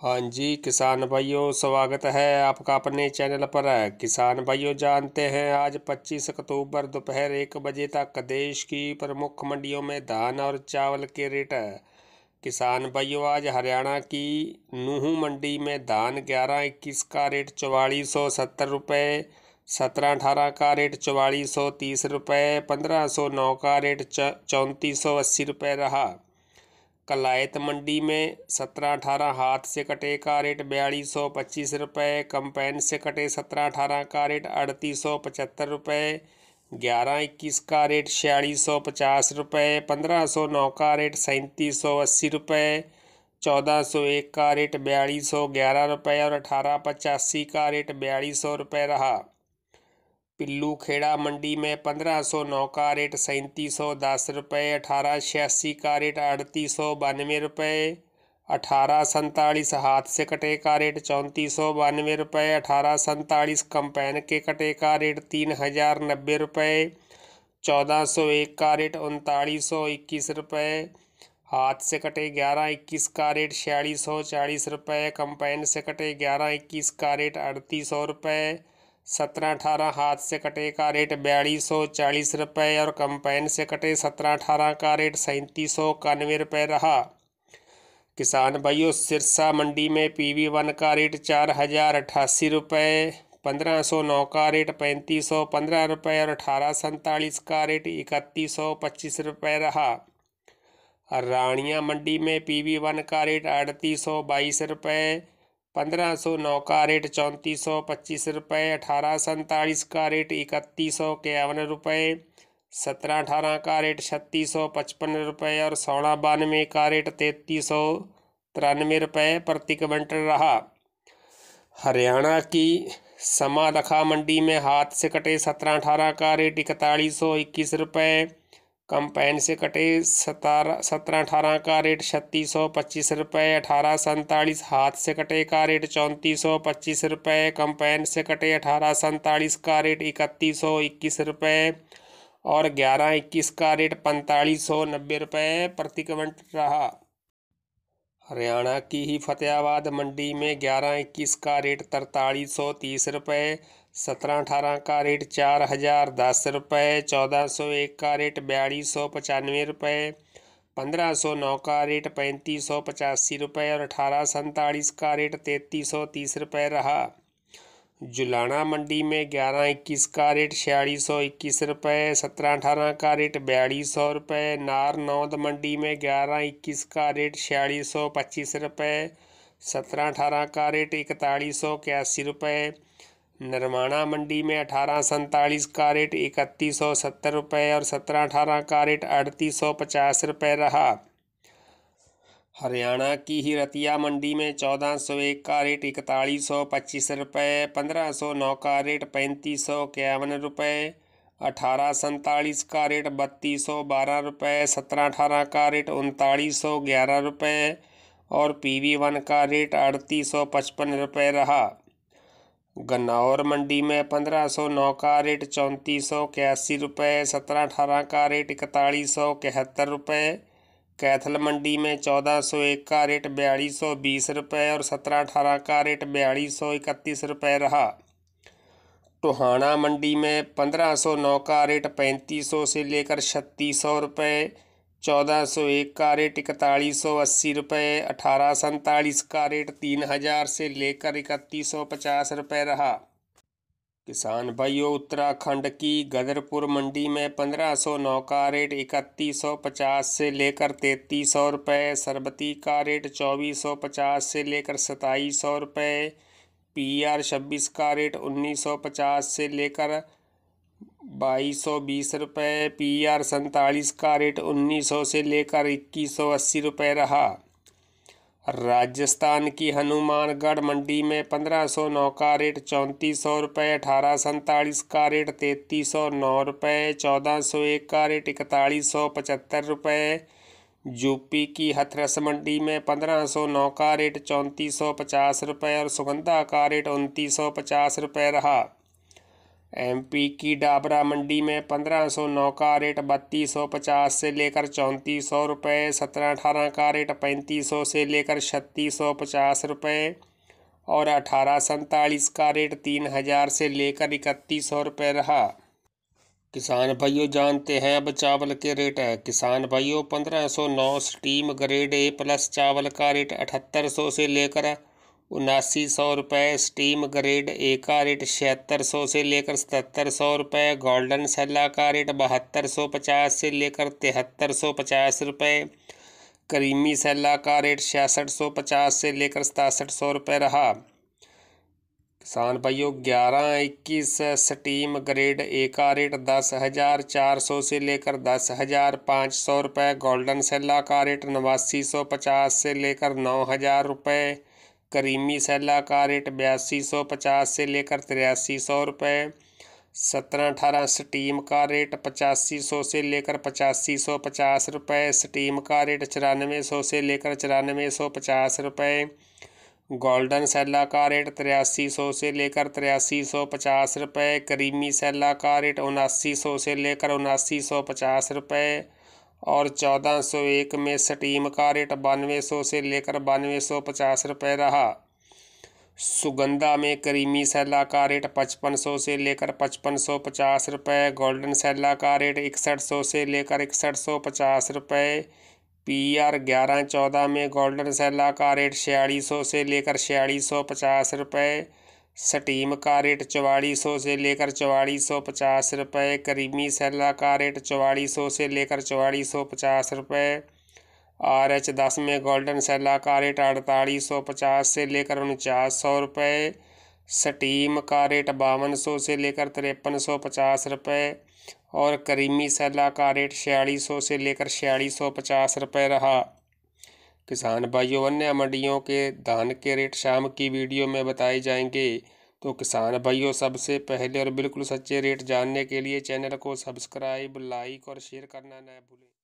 हाँ जी किसान भाइयों स्वागत है आपका अपने चैनल पर किसान भाइयों जानते हैं आज 25 अक्टूबर दोपहर एक बजे तक देश की प्रमुख मंडियों में धान और चावल के रेट किसान भाइयों आज हरियाणा की नूहू मंडी में धान ग्यारह इक्कीस का रेट चौवालीस सौ सत्तर रुपये सत्रह अठारह का रेट चौवालीस सौ तीस रुपये पंद्रह सौ नौ का रेट चौंतीस सौ अस्सी रुपये रहा कलायत मंडी में सत्रह अठारह हाथ से कटे का रेट बयालीस सौ पच्चीस रुपये कंपेन से कटे सत्रह अठारह का रेट अड़तीस सौ पचहत्तर रुपये ग्यारह इक्कीस का रेट छियालीस सौ पचास रुपये पंद्रह सौ नौ का रेट सैंतीस सौ अस्सी रुपये चौदह सौ एक का रेट बयालीस सौ ग्यारह रुपये और अठारह पचासी का रेट बयालीस सौ रुपये रहा पिल्लू खेड़ा मंडी में पंद्रह सौ नौ का रेट सैंतीस सौ दस रुपये अठारह छियासी का रेट अड़तीस सौ बानवे रुपये अठारह सैंतालीस हाथ से कटे का रेट चौंतीस सौ बानवे रुपये अठारह सैंतालीस कंपैन के कटे का रेट तीन हज़ार नब्बे रुपये चौदह सौ एक का रेट उनतालीस सौ इक्कीस रुपये हाथ से कटे ग्यारह इक्कीस का रेट छियालीस सौ चालीस रुपये कंपैन से कटे ग्यारह इक्कीस का रेट अड़तीस सौ रुपये सत्रह अठारह हाथ से कटे का रेट बयालीस सौ चालीस रुपये और कंपाइन से कटे सत्रह अठारह का रेट सैंतीस सौ इक्यानवे रुपये रहा किसान भाइयों सिरसा मंडी में पीवी वन का रेट चार हज़ार अट्ठासी रुपये पंद्रह सौ नौ का रेट पैंतीस सौ पंद्रह रुपये और अठारह सैंतालीस का रेट इकतीस सौ पच्चीस रुपये रहा रानिया मंडी में पीवी वन का रेट अड़तीस सौ बाईस रुपये पंद्रह सौ नौ का रेट चौंतीस सौ पच्चीस रुपये अठारह सैंतालीस का रेट इकतीस सौ इक्यावन रुपये सत्रह अठारह का रेट छत्तीस सौ पचपन रुपये और सोलह बानवे का रेट तैंतीस सौ तिरानवे रुपये प्रति क्विंटल रहा हरियाणा की समा रखा मंडी में हाथ से कटे सत्रह अठारह का रेट इकतालीस सौ इक्कीस रुपये पैन से कटे सतारह सत्रह अठारह का रेट छत्तीस सौ पच्चीस रुपये अठारह सैंतालीस हाथ से कटे का रेट चौंतीस सौ पच्चीस रुपये पैन से कटे अठारह सैंतालीस का रेट इकतीस सौ इक्कीस रुपये और ग्यारह इक्कीस का रेट पैंतालीस सौ नब्बे रुपये प्रति क्विंटल रहा हरियाणा की ही फतेहाबाद मंडी में ग्यारह इक्कीस का रेट तरतालीस सौ तीस रुपये सत्रह अठारह का रेट चार हज़ार दस रुपये चौदह सौ एक का रेट बयालीस सौ पचानवे रुपये पंद्रह सौ नौ का रेट पैंतीस सौ पचासी रुपये और अठारह सैंतालीस का रेट तैंतीस सौ तीस रुपये रहा जुलाना मंडी में ग्यारह इक्कीस का रेट छियालीस सौ इक्कीस रुपये सत्रह अठारह का रेट बयालीस सौ रुपये नारनौद मंडी में ग्यारह इक्कीस का रेट छियालीस सौ पच्चीस रुपये सत्रह अठारह का रेट इकतालीस सौ इक्यासी रुपये नरमाणा मंडी में अठारह सैंतालीस का रेट इकतीस सौ सत्तर रुपये और सत्रह अठारह का रेट अड़तीस सौ पचास रुपये रहा हरियाणा की ही रतिया मंडी में चौदह सौ एक का रेट इकतालीस सौ पच्चीस रुपये पंद्रह सौ नौ का रेट पैंतीस सौ इक्यावन रुपये अठारह सैंतालीस का रेट बत्तीस सौ बारह रुपये सत्रह अठारह का रेट उनतालीस सौ ग्यारह रुपये और पी वी वन का रेट अड़तीस सौ पचपन रुपये रहा गन्नौर मंडी में पंद्रह सौ नौ का रेट चौंतीस सौ इक्यासी रुपये सत्रह अठारह का रेट इकतालीस सौ इकहत्तर रुपये कैथल मंडी में चौदह सौ एक का रेट बयालीस सौ बीस रुपये और सत्रह अठारह का रेट बयालीस सौ इकतीस रुपये रहा टोहाना मंडी में पंद्रह सौ नौ का रेट पैंतीस सौ से लेकर छत्तीस सौ रुपये चौदह सौ एक का रेट इकतालीस सौ अस्सी रुपये अठारह सैंतालीस का रेट तीन हज़ार से लेकर इकतीस सौ पचास रुपये रहा किसान भाइयों उत्तराखंड की गदरपुर मंडी में पंद्रह सौ नौ का रेट इकतीस सौ पचास से लेकर तैतीस सौ रुपये सरबती का रेट चौबीस सौ पचास से लेकर सताईस सौ रुपये पी आर छब्बीस का रेट उन्नीस सौ पचास से लेकर बाईस सौ बीस रुपये पी आर सैंतालीस का रेट उन्नीस सौ से लेकर इक्कीस सौ अस्सी रुपये रहा राजस्थान की हनुमानगढ़ मंडी में पंद्रह सौ नौ का रेट चौंतीस सौ रुपये अठारह सैंतालीस का रेट तैंतीस सौ नौ रुपये चौदह सौ एक का रेट इकतालीस सौ पचहत्तर रुपये यूपी की हथरस मंडी में पंद्रह सौ नौ का रेट चौंतीस सौ पचास रुपये और सुगंधा का रेट उनतीस सौ पचास रुपये रहा एमपी की डाबरा मंडी में पंद्रह सौ नौ का रेट बत्तीस सौ पचास से लेकर चौंतीस सौ रुपये सत्रह अठारह का रेट पैंतीस सौ से लेकर छत्तीस सौ पचास रुपये और अठारह सैंतालीस का रेट तीन हज़ार से लेकर इकतीस सौ रुपये रहा किसान भाइयों जानते हैं अब चावल के रेट है किसान भाइयों पंद्रह सौ नौ स्टीम ग्रेड ए प्लस चावल का रेट अठहत्तर सौ से लेकर उनासी सौ रुपये स्टीम ग्रेड ए का रेट छिहत्तर सौ से लेकर सतहत्तर सौ रुपये गोल्डन सेला का रेट बहत्तर सौ पचास से लेकर तिहत्तर सौ पचास रुपये करीमी सेला का रेट छियासठ सौ पचास से लेकर सतासठ सौ रुपये रहा किसान भाइयों ग्यारह इक्कीस स्टीम ग्रेड ए का रेट दस हज़ार चार सौ से लेकर दस हज़ार पाँच सौ रुपये गोल्डन सेला का रेट नवासी सौ पचास से लेकर नौ हज़ार रुपये करीमी सैला का रेट बयासी सौ पचास से लेकर तिरासी सौ रुपये सत्रह अठारह स्टीम का रेट पचासी सौ से लेकर पचासी सौ पचास रुपये स्टीम का रेट चौरानवे सौ से लेकर चौरानवे सौ पचास रुपये गोल्डन सैला का रेट तिरासी सौ से लेकर तिरासी सौ पचास रुपये करीमी सैला का रेट उनासी सौ से लेकर उनासी सौ पचास रुपये और चौदह सौ एक में स्टीम का रेट बानवे सौ से लेकर बानवे सौ पचास रुपए रहा सुगंधा में करीमी सैला का रेट पचपन सौ से लेकर पचपन सौ पचास रुपए गोल्डन सैला का रेट इकसठ सौ से लेकर इकसठ सौ पचास रुपए पी आर ग्यारह चौदह में गोल्डन सैला का रेट छियालीस सौ से लेकर छियालीस सौ पचास रुपये सटीम का रेट चवालीस सौ से लेकर चवालीस सौ पचास रुपये करीमी सैला का रेट चवालीस सौ से लेकर चवालीस सौ पचास रुपये आर एच दस में गोल्डन सैला का रेट अड़तालीस सौ पचास से लेकर उनचास सौ रुपये सटीम का रेट बावन सौ से लेकर तिरपन सौ पचास रुपये और करीमी सैला का रेट छियालीस सौ से लेकर छियालीस सौ पचास रुपये रहा किसान भाइयों अन्य मंडियों के धान के रेट शाम की वीडियो में बताए जाएंगे तो किसान भाइयों सबसे पहले और बिल्कुल सच्चे रेट जानने के लिए चैनल को सब्सक्राइब लाइक और शेयर करना न भूलें